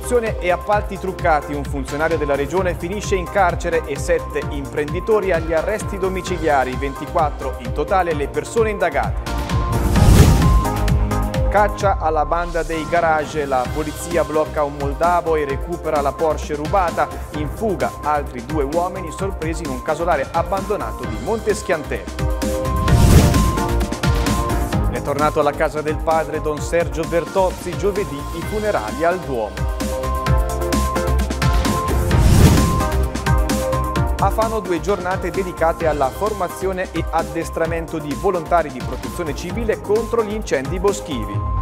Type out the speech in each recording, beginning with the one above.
corruzione e appalti truccati, un funzionario della regione finisce in carcere e sette imprenditori agli arresti domiciliari, 24 in totale le persone indagate. Caccia alla banda dei garage, la polizia blocca un moldavo e recupera la Porsche rubata, in fuga altri due uomini sorpresi in un casolare abbandonato di Monteschiantero. È tornato alla casa del padre Don Sergio Bertozzi, giovedì i funerali al Duomo. a Fano due giornate dedicate alla formazione e addestramento di volontari di protezione civile contro gli incendi boschivi.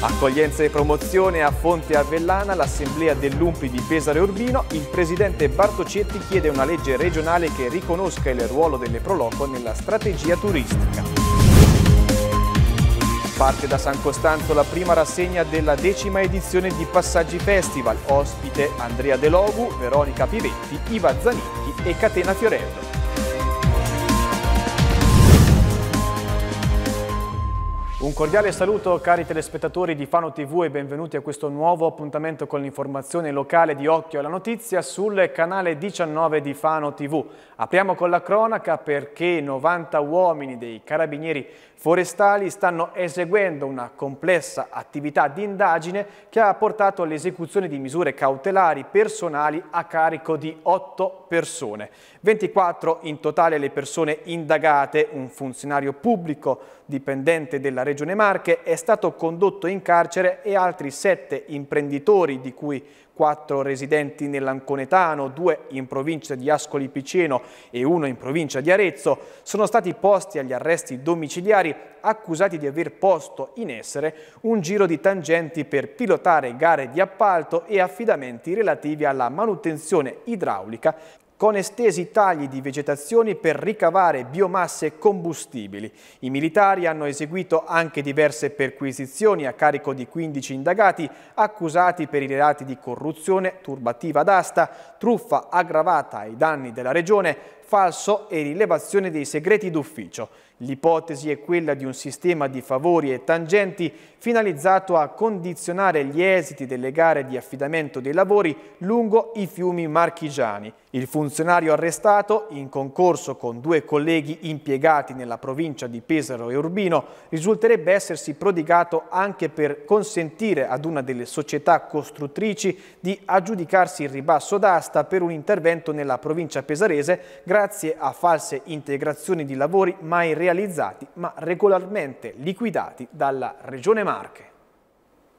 Accoglienza e promozione a Fonte Avellana, l'assemblea dell'Umpi di Pesare Urbino, il presidente Bartocetti chiede una legge regionale che riconosca il ruolo delle Proloco nella strategia turistica. Parte da San Costanzo la prima rassegna della decima edizione di Passaggi Festival, ospite Andrea De Logu, Veronica Pivetti, Iva Zanicchi e Catena Fiorello. Un cordiale saluto cari telespettatori di Fano TV e benvenuti a questo nuovo appuntamento con l'informazione locale di Occhio alla Notizia sul canale 19 di Fano TV. Apriamo con la cronaca perché 90 uomini dei carabinieri forestali stanno eseguendo una complessa attività di indagine che ha portato all'esecuzione di misure cautelari personali a carico di 8 persone. 24 in totale le persone indagate, un funzionario pubblico dipendente della Regione Marche, è stato condotto in carcere e altri 7 imprenditori, di cui 4 residenti nell'Anconetano, 2 in provincia di Ascoli Piceno e 1 in provincia di Arezzo, sono stati posti agli arresti domiciliari accusati di aver posto in essere un giro di tangenti per pilotare gare di appalto e affidamenti relativi alla manutenzione idraulica con estesi tagli di vegetazioni per ricavare biomasse combustibili. I militari hanno eseguito anche diverse perquisizioni a carico di 15 indagati accusati per i reati di corruzione, turbativa d'asta, truffa aggravata ai danni della regione, falso e rilevazione dei segreti d'ufficio. L'ipotesi è quella di un sistema di favori e tangenti finalizzato a condizionare gli esiti delle gare di affidamento dei lavori lungo i fiumi marchigiani. Il funzionario arrestato, in concorso con due colleghi impiegati nella provincia di Pesaro e Urbino, risulterebbe essersi prodigato anche per consentire ad una delle società costruttrici di aggiudicarsi il ribasso d'asta per un intervento nella provincia pesarese grazie a false integrazioni di lavori mai realizzate realizzati ma regolarmente liquidati dalla Regione Marche.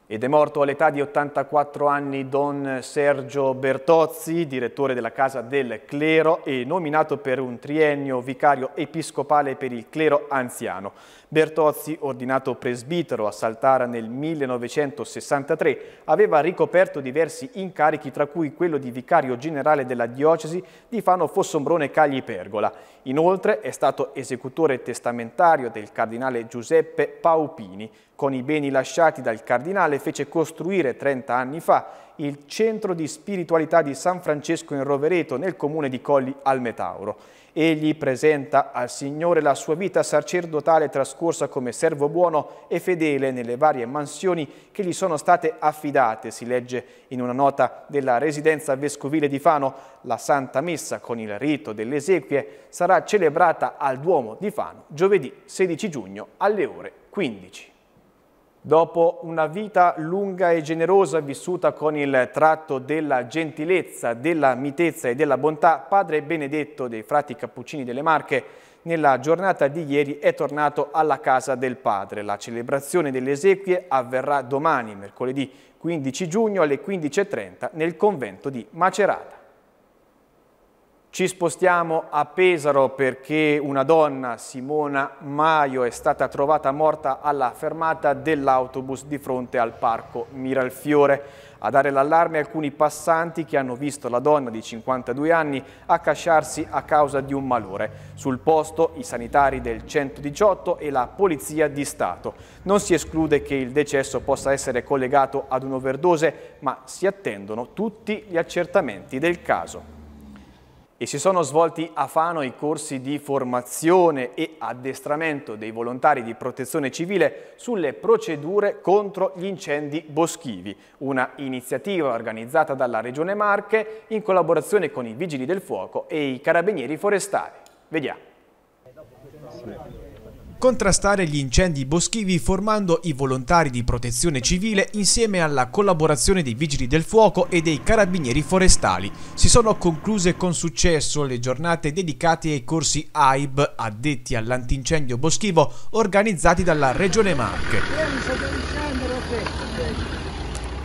Ed è morto all'età di 84 anni Don Sergio Bertozzi, direttore della Casa del Clero e nominato per un triennio vicario episcopale per il clero anziano. Bertozzi, ordinato presbitero a Saltara nel 1963, aveva ricoperto diversi incarichi tra cui quello di vicario generale della diocesi di Fano Fossombrone Cagli Pergola. Inoltre è stato esecutore testamentario del cardinale Giuseppe Paupini. Con i beni lasciati dal cardinale fece costruire 30 anni fa il Centro di Spiritualità di San Francesco in Rovereto nel comune di Colli al Metauro. Egli presenta al Signore la sua vita sacerdotale trascorsa come servo buono e fedele nelle varie mansioni che gli sono state affidate, si legge in una nota della residenza vescovile di Fano. La Santa Messa con il rito delle esequie sarà celebrata al Duomo di Fano giovedì 16 giugno alle ore 15. Dopo una vita lunga e generosa vissuta con il tratto della gentilezza, della mitezza e della bontà, padre Benedetto dei frati Cappuccini delle Marche nella giornata di ieri è tornato alla casa del padre. La celebrazione delle esequie avverrà domani, mercoledì 15 giugno alle 15.30 nel convento di Macerata. Ci spostiamo a Pesaro perché una donna, Simona Maio, è stata trovata morta alla fermata dell'autobus di fronte al parco Miralfiore. A dare l'allarme alcuni passanti che hanno visto la donna di 52 anni accasciarsi a causa di un malore. Sul posto i sanitari del 118 e la Polizia di Stato. Non si esclude che il decesso possa essere collegato ad un'overdose, ma si attendono tutti gli accertamenti del caso e si sono svolti a Fano i corsi di formazione e addestramento dei volontari di protezione civile sulle procedure contro gli incendi boschivi, una iniziativa organizzata dalla Regione Marche in collaborazione con i Vigili del Fuoco e i Carabinieri Forestali. Vediamo contrastare gli incendi boschivi formando i volontari di protezione civile insieme alla collaborazione dei vigili del fuoco e dei carabinieri forestali. Si sono concluse con successo le giornate dedicate ai corsi AIB addetti all'antincendio boschivo organizzati dalla Regione Marche.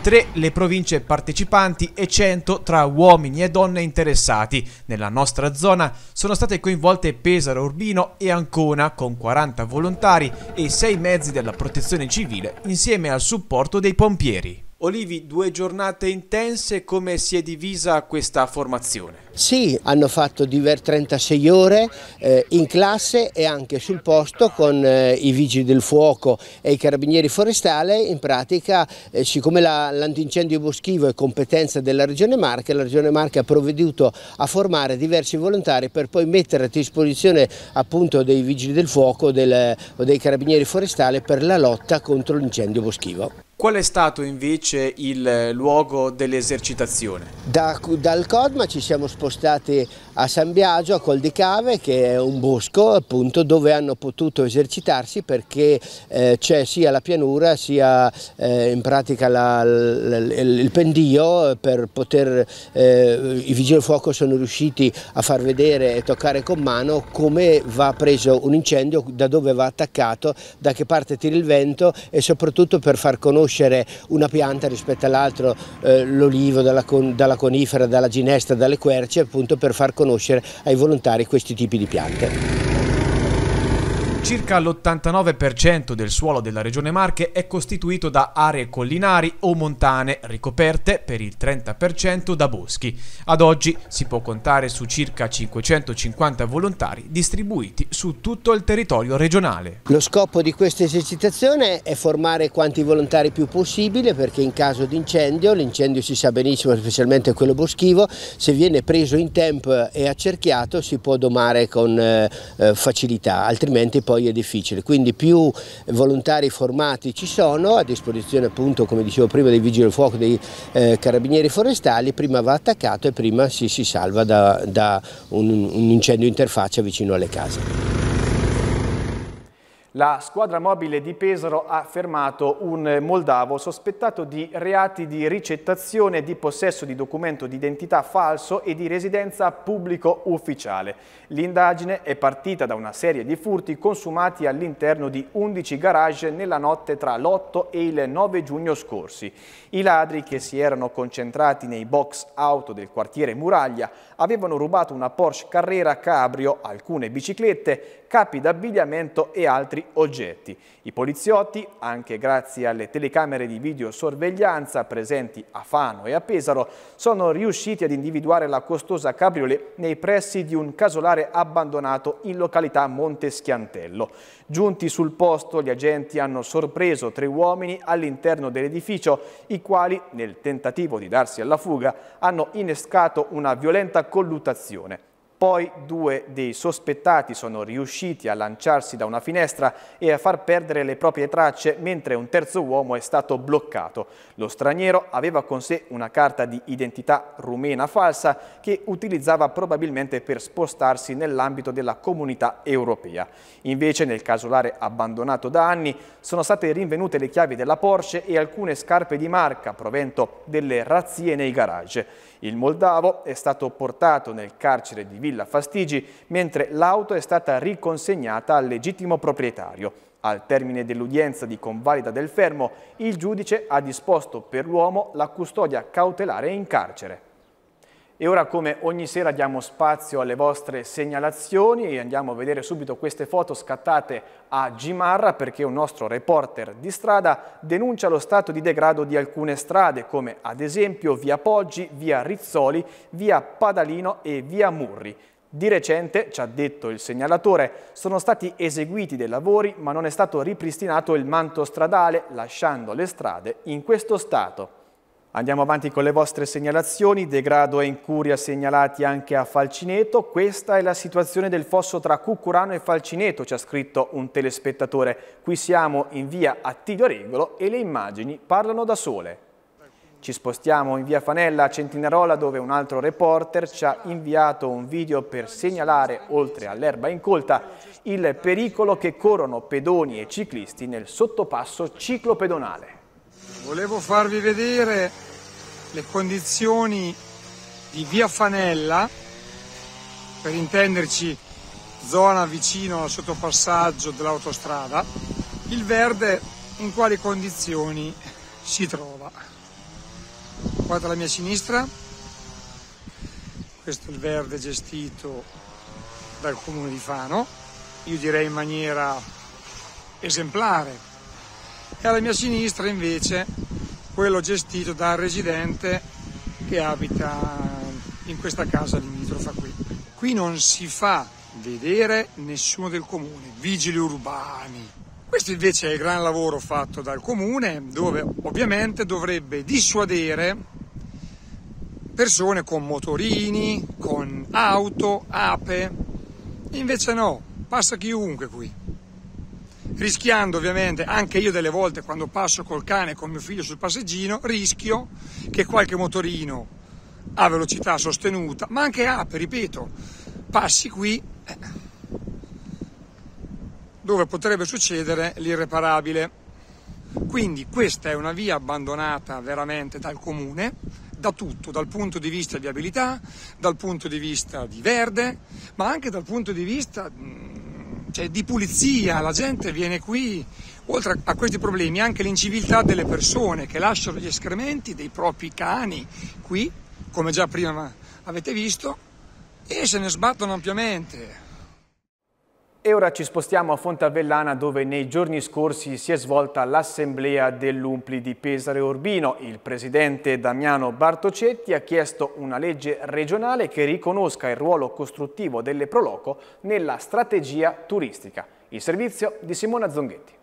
3 le province partecipanti e 100 tra uomini e donne interessati. Nella nostra zona sono state coinvolte Pesaro, Urbino e Ancona con 40 volontari e 6 mezzi della protezione civile insieme al supporto dei pompieri. Olivi, due giornate intense, come si è divisa questa formazione? Sì, hanno fatto 36 ore eh, in classe e anche sul posto con eh, i vigili del fuoco e i carabinieri forestali. In pratica, eh, siccome l'antincendio la, boschivo è competenza della Regione Marche, la Regione Marche ha provveduto a formare diversi volontari per poi mettere a disposizione appunto dei vigili del fuoco del, o dei carabinieri forestali per la lotta contro l'incendio boschivo. Qual è stato invece il luogo dell'esercitazione? Da, dal Codma ci siamo spostati a San Biagio, a Col di Cave, che è un bosco appunto dove hanno potuto esercitarsi perché eh, c'è sia la pianura sia eh, in pratica la, la, il, il, pendio per poter, eh, i vigili del fuoco sono riusciti a far vedere e toccare con mano come va preso un incendio, da dove va attaccato, da che parte tira il vento e soprattutto per far conoscere riconoscere una pianta rispetto all'altra, eh, l'olivo dalla, con, dalla conifera, dalla ginestra, dalle querce, appunto per far conoscere ai volontari questi tipi di piante. Circa l'89% del suolo della regione Marche è costituito da aree collinari o montane, ricoperte per il 30% da boschi. Ad oggi si può contare su circa 550 volontari distribuiti su tutto il territorio regionale. Lo scopo di questa esercitazione è formare quanti volontari più possibile perché in caso di incendio, l'incendio si sa benissimo, specialmente quello boschivo, se viene preso in tempo e accerchiato si può domare con eh, facilità, altrimenti poi è difficile. Quindi più volontari formati ci sono, a disposizione appunto come dicevo prima dei vigili del fuoco, dei eh, carabinieri forestali, prima va attaccato e prima si, si salva da, da un, un incendio interfaccia vicino alle case la squadra mobile di Pesaro ha fermato un moldavo sospettato di reati di ricettazione, di possesso di documento di identità falso e di residenza pubblico ufficiale. L'indagine è partita da una serie di furti consumati all'interno di 11 garage nella notte tra l'8 e il 9 giugno scorsi. I ladri che si erano concentrati nei box auto del quartiere Muraglia avevano rubato una Porsche Carrera Cabrio, alcune biciclette, capi d'abbigliamento e altri oggetti. I poliziotti, anche grazie alle telecamere di videosorveglianza presenti a Fano e a Pesaro, sono riusciti ad individuare la costosa cabriolet nei pressi di un casolare abbandonato in località Monte Schiantello. Giunti sul posto, gli agenti hanno sorpreso tre uomini all'interno dell'edificio, i quali, nel tentativo di darsi alla fuga, hanno innescato una violenta colluttazione. Poi due dei sospettati sono riusciti a lanciarsi da una finestra e a far perdere le proprie tracce, mentre un terzo uomo è stato bloccato. Lo straniero aveva con sé una carta di identità rumena falsa che utilizzava probabilmente per spostarsi nell'ambito della comunità europea. Invece nel casolare abbandonato da anni sono state rinvenute le chiavi della Porsche e alcune scarpe di marca, provento delle razzie nei garage. Il moldavo è stato portato nel carcere di Villa Fastigi, mentre l'auto è stata riconsegnata al legittimo proprietario. Al termine dell'udienza di convalida del fermo, il giudice ha disposto per l'uomo la custodia cautelare in carcere. E ora come ogni sera diamo spazio alle vostre segnalazioni e andiamo a vedere subito queste foto scattate a Gimarra perché un nostro reporter di strada denuncia lo stato di degrado di alcune strade come ad esempio via Poggi, via Rizzoli, via Padalino e via Murri. Di recente, ci ha detto il segnalatore, sono stati eseguiti dei lavori ma non è stato ripristinato il manto stradale lasciando le strade in questo stato. Andiamo avanti con le vostre segnalazioni, degrado e incuria segnalati anche a Falcineto. Questa è la situazione del fosso tra Cucurano e Falcineto, ci ha scritto un telespettatore. Qui siamo in via Attilio Regolo e le immagini parlano da sole. Ci spostiamo in via Fanella a Centinarola dove un altro reporter ci ha inviato un video per segnalare, oltre all'erba incolta, il pericolo che corrono pedoni e ciclisti nel sottopasso ciclopedonale volevo farvi vedere le condizioni di via Fanella, per intenderci zona vicino al sottopassaggio dell'autostrada, il verde in quali condizioni si trova. Guarda alla mia sinistra, questo è il verde gestito dal comune di Fano, io direi in maniera esemplare e alla mia sinistra invece quello gestito dal residente che abita in questa casa limitrofa qui. Qui non si fa vedere nessuno del comune, vigili urbani. Questo invece è il gran lavoro fatto dal comune dove ovviamente dovrebbe dissuadere persone con motorini, con auto, ape. Invece no, passa chiunque qui rischiando ovviamente anche io delle volte quando passo col cane con mio figlio sul passeggino, rischio che qualche motorino a velocità sostenuta, ma anche app, ripeto, passi qui eh, dove potrebbe succedere l'irreparabile. Quindi questa è una via abbandonata veramente dal comune, da tutto, dal punto di vista di abilità, dal punto di vista di verde, ma anche dal punto di vista mm, cioè, di pulizia, la gente viene qui. Oltre a questi problemi anche l'inciviltà delle persone che lasciano gli escrementi dei propri cani qui, come già prima avete visto, e se ne sbattono ampiamente. E ora ci spostiamo a Fontavellana dove nei giorni scorsi si è svolta l'assemblea dell'Umpli di Pesare Urbino. Il presidente Damiano Bartocetti ha chiesto una legge regionale che riconosca il ruolo costruttivo delle Proloco nella strategia turistica. Il servizio di Simona Zonghetti.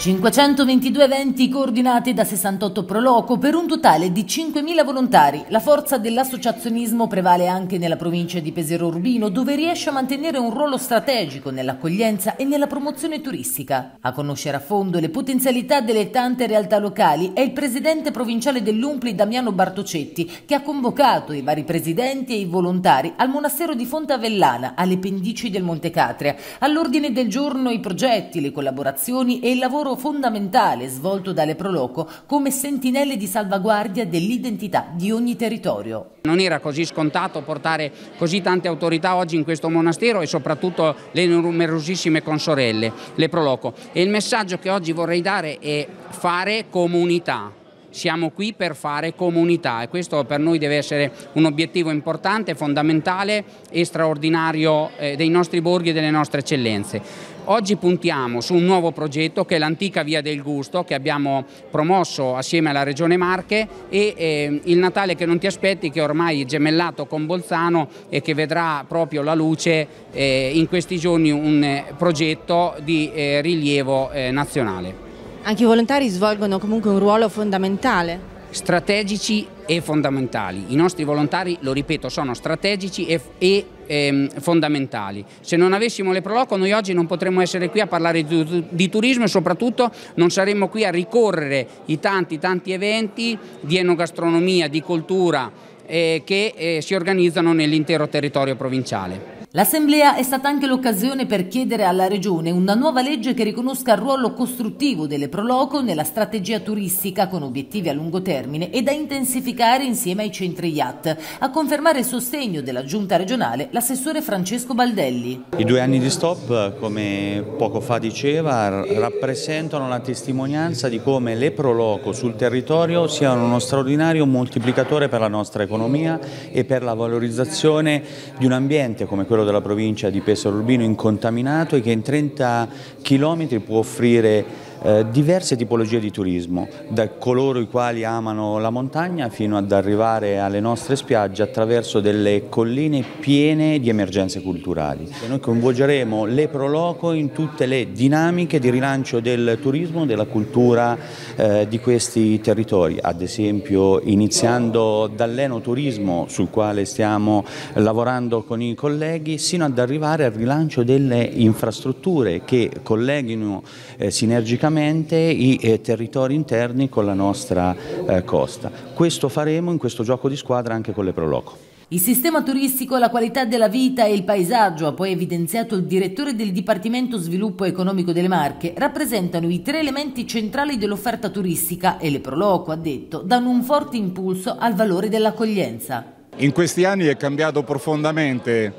522 eventi coordinati da 68 proloco per un totale di 5.000 volontari. La forza dell'associazionismo prevale anche nella provincia di Pesero Urbino dove riesce a mantenere un ruolo strategico nell'accoglienza e nella promozione turistica. A conoscere a fondo le potenzialità delle tante realtà locali è il presidente provinciale dell'Umpli Damiano Bartocetti che ha convocato i vari presidenti e i volontari al monastero di Fonte Avellana, alle pendici del Monte Catria. All'ordine del giorno i progetti, le collaborazioni e il lavoro lavoro fondamentale svolto dalle Proloco come sentinelle di salvaguardia dell'identità di ogni territorio. Non era così scontato portare così tante autorità oggi in questo monastero e soprattutto le numerosissime consorelle, le Proloco. E il messaggio che oggi vorrei dare è fare comunità siamo qui per fare comunità e questo per noi deve essere un obiettivo importante, fondamentale e straordinario eh, dei nostri borghi e delle nostre eccellenze. Oggi puntiamo su un nuovo progetto che è l'antica Via del Gusto che abbiamo promosso assieme alla Regione Marche e eh, il Natale che non ti aspetti che ormai è gemellato con Bolzano e che vedrà proprio la luce eh, in questi giorni un eh, progetto di eh, rilievo eh, nazionale. Anche i volontari svolgono comunque un ruolo fondamentale strategici e fondamentali. I nostri volontari, lo ripeto, sono strategici e, fondamentali ehm, fondamentali. Se non avessimo le Proloco noi oggi non potremmo essere qui a parlare di, di turismo e soprattutto non saremmo qui a ricorrere i tanti tanti eventi di enogastronomia, di cultura eh, che eh, si organizzano nell'intero territorio provinciale. L'Assemblea è stata anche l'occasione per chiedere alla Regione una nuova legge che riconosca il ruolo costruttivo delle Proloco nella strategia turistica con obiettivi a lungo termine e da intensificare insieme ai centri IAT. A confermare il sostegno della Giunta regionale l'assessore Francesco Baldelli. I due anni di stop, come poco fa diceva, rappresentano la testimonianza di come le Proloco sul territorio siano uno straordinario moltiplicatore per la nostra economia e per la valorizzazione di un ambiente come quello territorio della provincia di Pesaro Urbino incontaminato e che in 30 km può offrire eh, diverse tipologie di turismo, da coloro i quali amano la montagna fino ad arrivare alle nostre spiagge attraverso delle colline piene di emergenze culturali. E noi coinvolgeremo le Proloco in tutte le dinamiche di rilancio del turismo, della cultura eh, di questi territori, ad esempio iniziando dall'enoturismo sul quale stiamo lavorando con i colleghi, sino ad arrivare al rilancio delle infrastrutture che colleghino eh, sinergicamente direttamente i eh, territori interni con la nostra eh, costa. Questo faremo in questo gioco di squadra anche con le Proloco. Il sistema turistico, la qualità della vita e il paesaggio, ha poi evidenziato il direttore del Dipartimento Sviluppo Economico delle Marche, rappresentano i tre elementi centrali dell'offerta turistica e le Proloco, ha detto, danno un forte impulso al valore dell'accoglienza. In questi anni è cambiato profondamente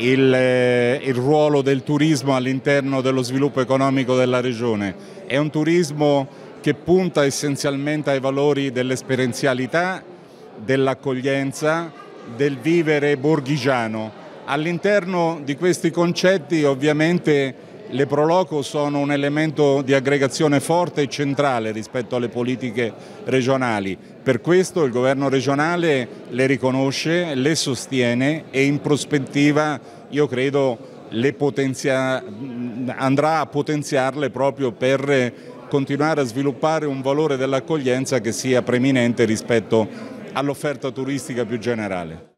il, eh, il ruolo del turismo all'interno dello sviluppo economico della regione. È un turismo che punta essenzialmente ai valori dell'esperienzialità, dell'accoglienza, del vivere borghigiano. All'interno di questi concetti ovviamente le Proloco sono un elemento di aggregazione forte e centrale rispetto alle politiche regionali per questo il governo regionale le riconosce, le sostiene e in prospettiva io credo andrà a potenziarle proprio per continuare a sviluppare un valore dell'accoglienza che sia preminente rispetto all'offerta turistica più generale.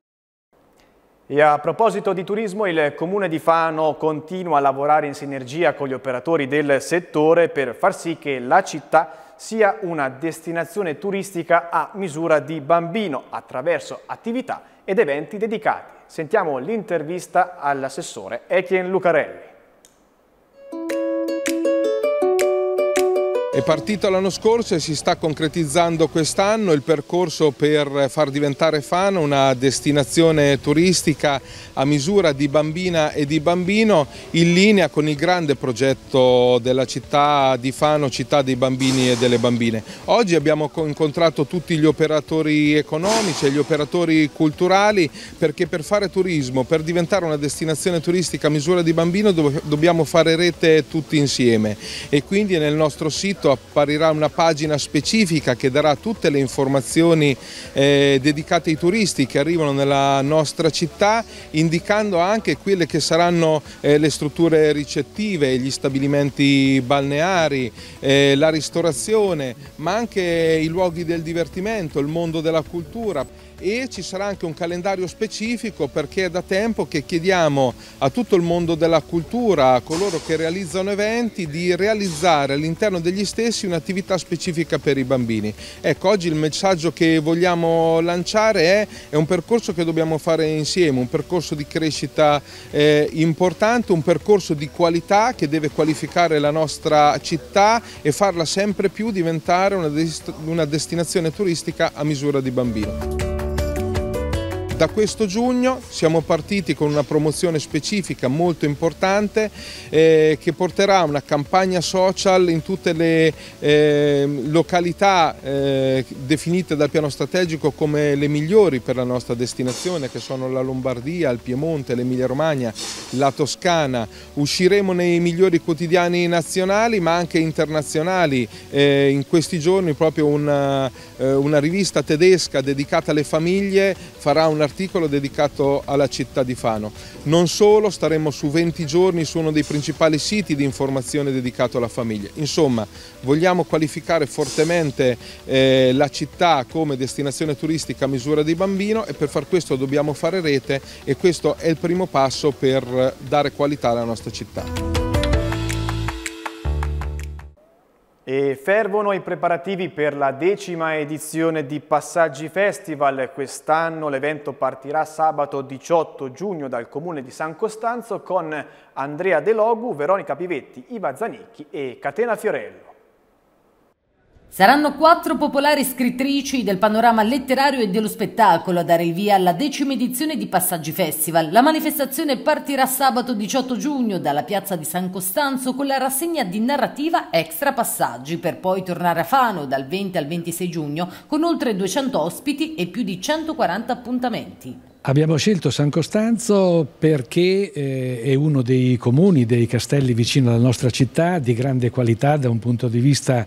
E a proposito di turismo, il Comune di Fano continua a lavorare in sinergia con gli operatori del settore per far sì che la città sia una destinazione turistica a misura di bambino attraverso attività ed eventi dedicati. Sentiamo l'intervista all'assessore Etienne Lucarelli. È partito l'anno scorso e si sta concretizzando quest'anno il percorso per far diventare Fano una destinazione turistica a misura di bambina e di bambino in linea con il grande progetto della città di Fano, città dei bambini e delle bambine. Oggi abbiamo incontrato tutti gli operatori economici e gli operatori culturali perché per fare turismo, per diventare una destinazione turistica a misura di bambino dobbiamo fare rete tutti insieme e quindi nel nostro sito sito esatto, apparirà una pagina specifica che darà tutte le informazioni eh, dedicate ai turisti che arrivano nella nostra città, indicando anche quelle che saranno eh, le strutture ricettive, gli stabilimenti balneari, eh, la ristorazione, ma anche i luoghi del divertimento, il mondo della cultura e ci sarà anche un calendario specifico perché è da tempo che chiediamo a tutto il mondo della cultura, a coloro che realizzano eventi, di realizzare all'interno degli stessi un'attività specifica per i bambini. Ecco, oggi il messaggio che vogliamo lanciare è, è un percorso che dobbiamo fare insieme, un percorso di crescita eh, importante, un percorso di qualità che deve qualificare la nostra città e farla sempre più diventare una, dest una destinazione turistica a misura di bambino. Da questo giugno siamo partiti con una promozione specifica molto importante eh, che porterà una campagna social in tutte le eh, località eh, definite dal piano strategico come le migliori per la nostra destinazione che sono la Lombardia, il Piemonte, l'Emilia Romagna, la Toscana. Usciremo nei migliori quotidiani nazionali ma anche internazionali. Eh, in questi giorni proprio una, eh, una rivista tedesca dedicata alle famiglie farà un articolo articolo dedicato alla città di Fano. Non solo, staremo su 20 giorni su uno dei principali siti di informazione dedicato alla famiglia. Insomma, vogliamo qualificare fortemente eh, la città come destinazione turistica a misura di bambino e per far questo dobbiamo fare rete e questo è il primo passo per dare qualità alla nostra città. E fervono i preparativi per la decima edizione di Passaggi Festival. Quest'anno l'evento partirà sabato 18 giugno dal comune di San Costanzo con Andrea De Logu, Veronica Pivetti, Iva Zanicchi e Catena Fiorello. Saranno quattro popolari scrittrici del panorama letterario e dello spettacolo a dare il via alla decima edizione di Passaggi Festival. La manifestazione partirà sabato 18 giugno dalla piazza di San Costanzo con la rassegna di narrativa Extra Passaggi per poi tornare a Fano dal 20 al 26 giugno con oltre 200 ospiti e più di 140 appuntamenti. Abbiamo scelto San Costanzo perché eh, è uno dei comuni, dei castelli vicino alla nostra città, di grande qualità da un punto di vista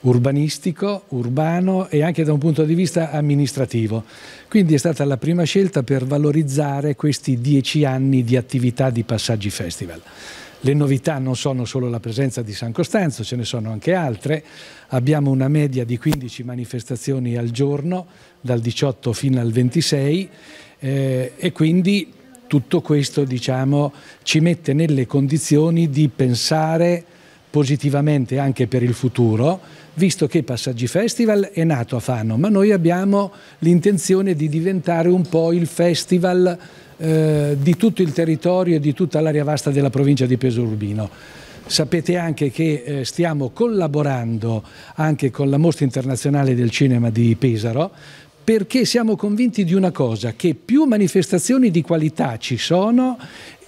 urbanistico, urbano e anche da un punto di vista amministrativo. Quindi è stata la prima scelta per valorizzare questi dieci anni di attività di Passaggi Festival. Le novità non sono solo la presenza di San Costanzo, ce ne sono anche altre. Abbiamo una media di 15 manifestazioni al giorno, dal 18 fino al 26, eh, e quindi tutto questo diciamo, ci mette nelle condizioni di pensare positivamente anche per il futuro, visto che Passaggi Festival è nato a Fano, ma noi abbiamo l'intenzione di diventare un po' il festival eh, di tutto il territorio e di tutta l'area vasta della provincia di Urbino. Sapete anche che eh, stiamo collaborando anche con la Mostra Internazionale del Cinema di Pesaro perché siamo convinti di una cosa, che più manifestazioni di qualità ci sono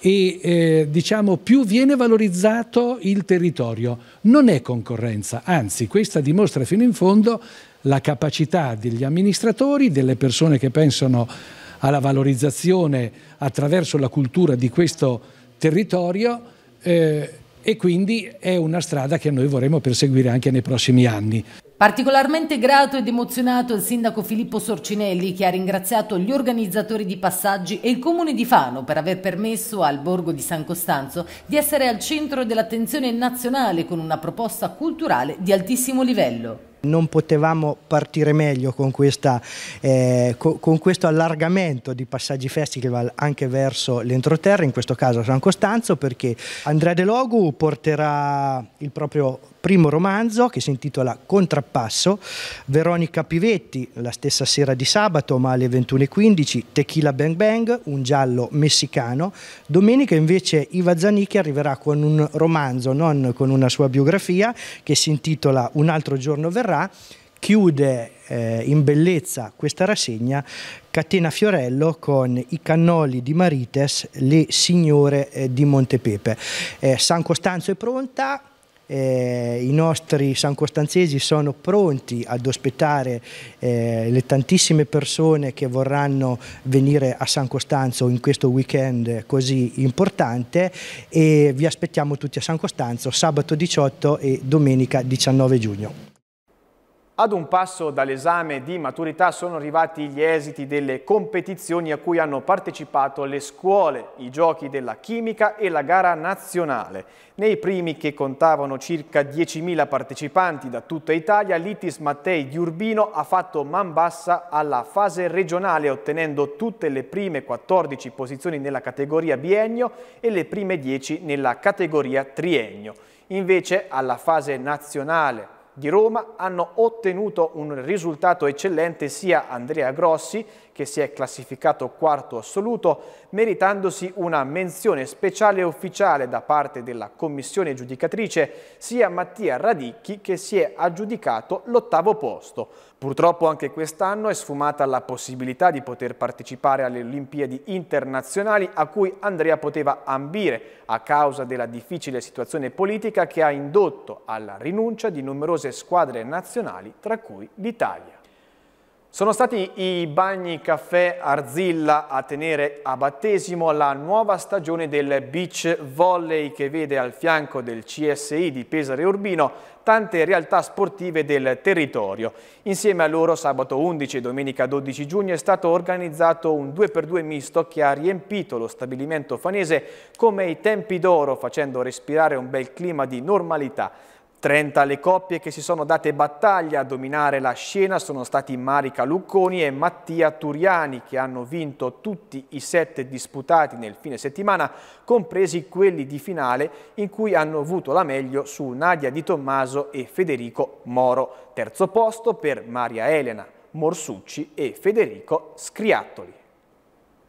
e eh, diciamo, più viene valorizzato il territorio. Non è concorrenza, anzi questa dimostra fino in fondo la capacità degli amministratori, delle persone che pensano alla valorizzazione attraverso la cultura di questo territorio eh, e quindi è una strada che noi vorremmo perseguire anche nei prossimi anni. Particolarmente grato ed emozionato il sindaco Filippo Sorcinelli che ha ringraziato gli organizzatori di passaggi e il comune di Fano per aver permesso al borgo di San Costanzo di essere al centro dell'attenzione nazionale con una proposta culturale di altissimo livello. Non potevamo partire meglio con, questa, eh, con, con, questo allargamento di Passaggi Festival anche verso l'entroterra, in questo caso San Costanzo, perché Andrea De Logu porterà il proprio primo romanzo che si intitola Contrappasso, Veronica Pivetti, la stessa sera di sabato ma alle 21.15, Tequila Bang Bang, un giallo messicano. Domenica invece Iva Zanicchi arriverà con un romanzo, non con una sua biografia, che si intitola Un altro giorno verrà, chiude eh, in bellezza questa rassegna Catena Fiorello con I cannoli di Marites, Le signore eh, di Montepepe. Eh, San Costanzo è pronta, eh, i nostri san costanzesi sono pronti ad ospitare eh, le tantissime persone che vorranno venire a San Costanzo in questo weekend così importante e vi aspettiamo tutti a San Costanzo sabato 18 e domenica 19 giugno. Ad un passo dall'esame di maturità sono arrivati gli esiti delle competizioni a cui hanno partecipato le scuole, i giochi della chimica e la gara nazionale. Nei primi, che contavano circa 10.000 partecipanti da tutta Italia, l'Itis Mattei di Urbino ha fatto man bassa alla fase regionale ottenendo tutte le prime 14 posizioni nella categoria biennio e le prime 10 nella categoria triennio. Invece alla fase nazionale di Roma hanno ottenuto un risultato eccellente sia Andrea Grossi che si è classificato quarto assoluto, meritandosi una menzione speciale ufficiale da parte della commissione giudicatrice, sia Mattia Radicchi che si è aggiudicato l'ottavo posto. Purtroppo anche quest'anno è sfumata la possibilità di poter partecipare alle Olimpiadi internazionali a cui Andrea poteva ambire a causa della difficile situazione politica che ha indotto alla rinuncia di numerose squadre nazionali, tra cui l'Italia. Sono stati i bagni caffè Arzilla a tenere a battesimo la nuova stagione del beach volley che vede al fianco del CSI di Pesare Urbino tante realtà sportive del territorio. Insieme a loro sabato 11 e domenica 12 giugno è stato organizzato un 2x2 misto che ha riempito lo stabilimento fanese come i tempi d'oro facendo respirare un bel clima di normalità. 30 le coppie che si sono date battaglia a dominare la scena sono stati Marica Lucconi e Mattia Turiani che hanno vinto tutti i set disputati nel fine settimana, compresi quelli di finale in cui hanno avuto la meglio su Nadia Di Tommaso e Federico Moro. Terzo posto per Maria Elena Morsucci e Federico Scriattoli.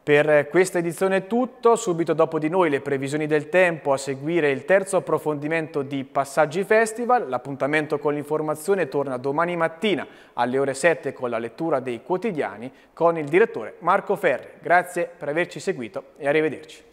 Per questa edizione è tutto, subito dopo di noi le previsioni del tempo a seguire il terzo approfondimento di Passaggi Festival, l'appuntamento con l'informazione torna domani mattina alle ore 7 con la lettura dei quotidiani con il direttore Marco Ferri. Grazie per averci seguito e arrivederci.